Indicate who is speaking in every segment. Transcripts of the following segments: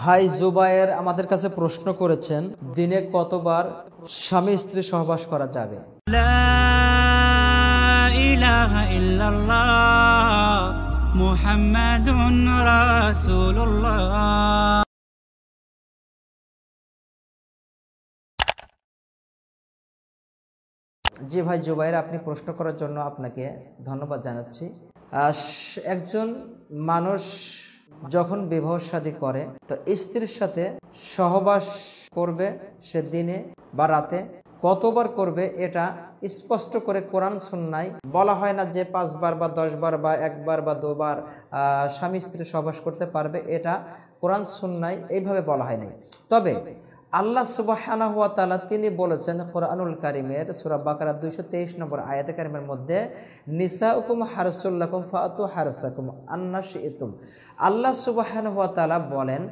Speaker 1: ভাই জুবায়ের আমাদের কাছে প্রশ্ন করেছেন দিনে কতবার স্বামী স্ত্রী সহবাস করা যাবে জি ভাই জুবাইর আপনি প্রশ্ন করার জন্য আপনাকে ধন্যবাদ জানাচ্ছি একজন মানুষ যখন বিবাহ সাদী করে তো স্ত্রীর সাথে সহবাস করবে সে দিনে বা রাতে কতবার করবে এটা স্পষ্ট করে কোরআন সন্ন্যায় বলা হয় না যে পাঁচবার বা দশবার বা একবার বা দুবার স্বামী স্ত্রী সহবাস করতে পারবে এটা কোরআন সন্ন্যায় এইভাবে বলা হয়নি তবে আল্লাহ সুবাহানা তিনি বলেছেন কোরআনুল কারিমের সুরা বাকার দুইশো তেইশ নম্বর আয়াত কারিমের মধ্যে নিসা উকুম হারসুল্লাকুম ফাতু হারসাকুম আন্না ইতুম আল্লাহ সুবাহান তালা বলেন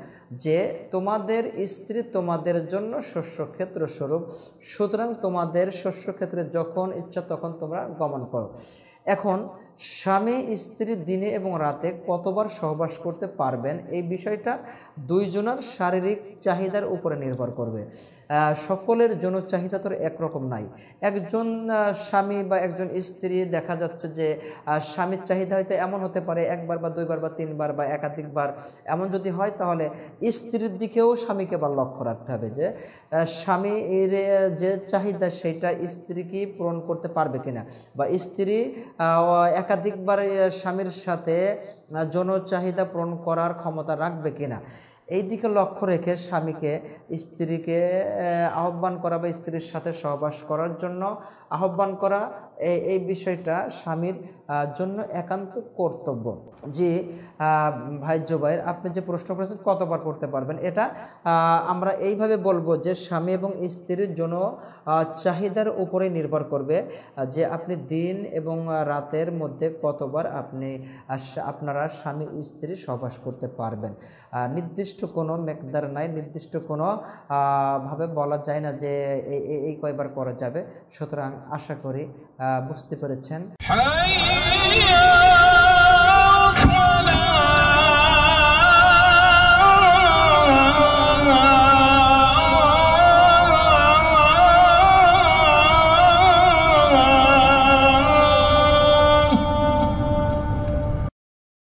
Speaker 1: যে তোমাদের স্ত্রী তোমাদের জন্য শস্যক্ষেত্র স্বরূপ সুতরাং তোমাদের শস্যক্ষেত্রে যখন ইচ্ছা তখন তোমরা গমন করো এখন স্বামী স্ত্রী দিনে এবং রাতে কতবার সহবাস করতে পারবেন এই বিষয়টা দুইজনার শারীরিক চাহিদার উপরে নির্ভর করবে সকলের জন্য চাহিদা তো একরকম নাই একজন স্বামী বা একজন স্ত্রী দেখা যাচ্ছে যে স্বামীর চাহিদা হয়তো এমন হতে পারে একবার বা দুইবার বা তিনবার বা একাধিকবার এমন যদি হয় তাহলে স্ত্রীর দিকেও স্বামীকে বা লক্ষ্য রাখতে হবে যে স্বামী এর যে চাহিদা সেটা স্ত্রী কি পূরণ করতে পারবে কিনা বা স্ত্রী একাধিকবার স্বামীর সাথে যৌন চাহিদা পূরণ করার ক্ষমতা রাখবে কিনা এই দিকে লক্ষ্য রেখে স্বামীকে স্ত্রীকে আহ্বান করা বা স্ত্রীর সাথে সহবাস করার জন্য আহ্বান করা এই বিষয়টা স্বামীর জন্য একান্ত কর্তব্য যে ভাই জোবাইর আপনি যে প্রশ্ন করেছেন কতবার করতে পারবেন এটা আমরা এইভাবে বলবো যে স্বামী এবং স্ত্রীর জন্য চাহিদার উপরে নির্ভর করবে যে আপনি দিন এবং রাতের মধ্যে কতবার আপনি আপনারা স্বামী স্ত্রী সহবাস করতে পারবেন নির্দিষ্ট নির্দিষ্ট কোনো মেকদার নাই নির্দিষ্ট কোনো ভাবে বলা যায় না যে এই কয়বার করা যাবে সুতরাং আশা করি বুঝতে পেরেছেন